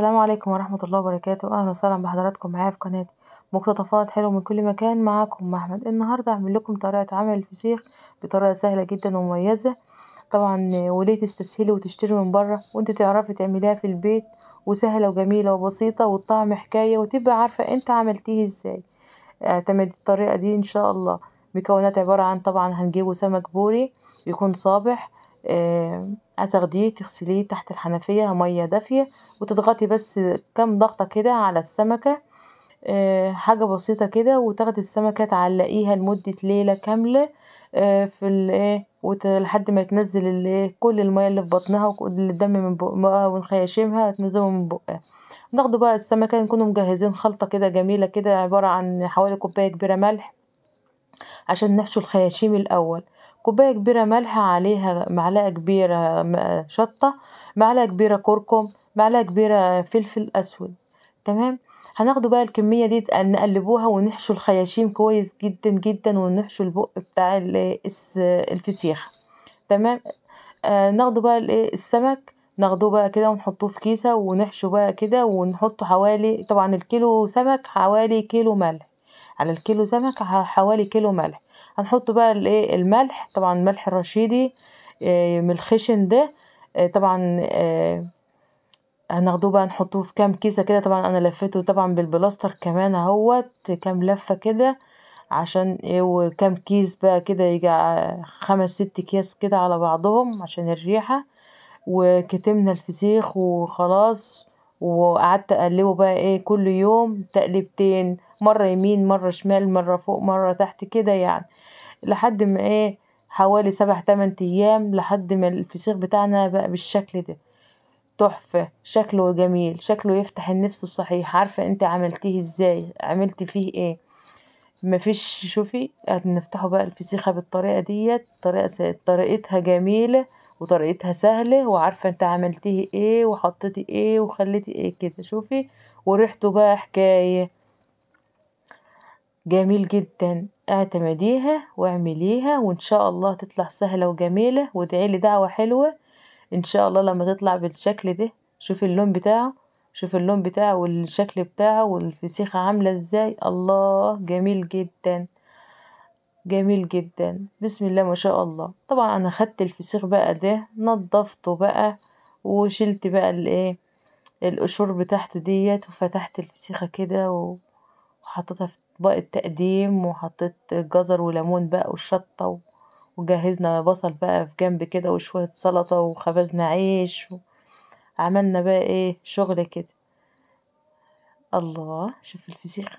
السلام عليكم ورحمة الله وبركاته اهلا وسهلا بحضراتكم معايا في قناتي مقتطفات حلوة من كل مكان معاكم محمد النهاردة هعمل لكم طريقة عمل الفسيخ بطريقة سهلة جدا ومميزة طبعا وليه تستسهلي وتشتري من بره وانت تعرفي تعمليها في البيت وسهلة وجميلة وبسيطة والطعم حكاية وتبقى عارفة انت عملتيه ازاي اعتمد الطريقة دي ان شاء الله مكونات عبارة عن طبعا هنجيبه سمك بوري يكون صابح هتاخديه آه، تغسليه تحت الحنفية مية دافية وتضغطي بس كم ضغطة كده على السمكة آه، حاجة بسيطة كده وتاخدي السمكة تعلقيها لمدة ليلة كاملة آه، في الايه لحد ما تنزل إيه، كل المية اللي في بطنها والدم من بقها ونخيشمها تنزلهم من بقها ناخدوا بقى السمكة نكونوا مجهزين خلطة كده جميلة كده عبارة عن حوالي كوباية كبيرة ملح عشان نحشو الخياشيم الأول كوباية كبيرة ملح عليها معلقة كبيرة شطة معلقة كبيرة كركم معلقة كبيرة فلفل أسود تمام هناخدوا بقى الكمية دي نقلبوها ونحشوا الخياشيم كويس جدا جدا ونحشوا البق بتاع الفسيخ تمام آه ناخدوا بقى إيه، السمك ناخدوه بقى كده ونحطوه في كيسة ونحشو بقى كده ونحطه حوالي طبعا الكيلو سمك حوالي كيلو ملح على الكيلو سمك حوالي كيلو ملح هنحط بقى الايه الملح طبعا الملح الرشيدي آه، من الخشن ده آه، طبعا آه، هناخده بقى نحطه في كام كيسة كده طبعا انا لفيته طبعا بالبلاستر كمان اهوت كام لفة كده عشان ايه وكام كيس بقى كده يجي خمس ست اكياس كده على بعضهم عشان الريحة وكتمنا الفسيخ وخلاص وقعدت اقلبه بقى ايه كل يوم تقليبتين مرة يمين مرة شمال مرة فوق مرة تحت كده يعني لحد ما ايه حوالي سبع تمن ايام لحد ما الفسيخ بتاعنا بقى بالشكل ده تحفة شكله جميل شكله يفتح النفس بصحيح عارفة انت عملتيه ازاي عملتي فيه ايه مفيش شوفي هنفتحه بقى الفسيخة بالطريقة ديت طريقة س... طريقتها جميلة وطريقتها سهلة وعارفة انت عملتيه ايه وحطيتي ايه وخليتي ايه كده شوفي وريحته بقى حكاية جميل جدا اعتمديها واعمليها وان شاء الله تطلع سهلة وجميلة وادعيلي دعوة حلوة ان شاء الله لما تطلع بالشكل ده شوفي اللون بتاعه شوف اللون بتاعه والشكل بتاعه والفسيخة عاملة ازاي الله جميل جدا جميل جدا بسم الله ما شاء الله طبعا انا خدت الفسيخ بقى ده نضفته بقى وشلت بقى الايه القشور بتاعته ديت وفتحت الفسيخة كده وحطيتها في طبق التقديم وحطيت جزر وليمون بقى وشطة وجهزنا بصل بقى في جنب كده وشوية سلطة وخبزنا عيش عملنا بقى ايه شغل كده الله شوف الفسيخة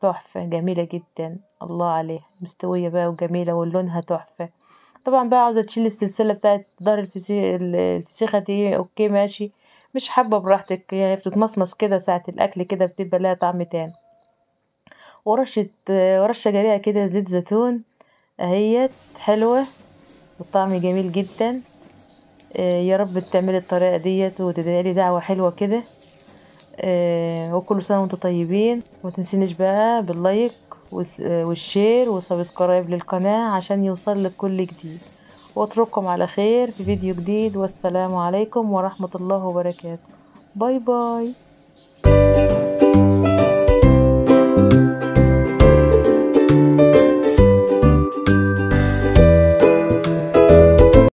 تحفة جميلة جدا الله عليها مستوية بقى وجميلة ولونها تحفة طبعا بقى عاوزة تشيل السلسلة بتاعت ظهر الفسيخة دي اوكي ماشي مش حابة براحتك يعني بتتمصمص كده ساعة الأكل كده بتبقى لها طعم تاني ورشة ورشة جريئة كده زيت زيتون اهيت حلوة والطعم جميل جدا آه، يا رب تعملي الطريقه ديت وتدعي لي دعوه حلوه كده آه، وكل سنه وانتم طيبين وما تنسينيش بقى باللايك آه، والشير وسبسكرايب للقناه عشان يوصل لك كل جديد واترككم على خير في فيديو جديد والسلام عليكم ورحمه الله وبركاته باي باي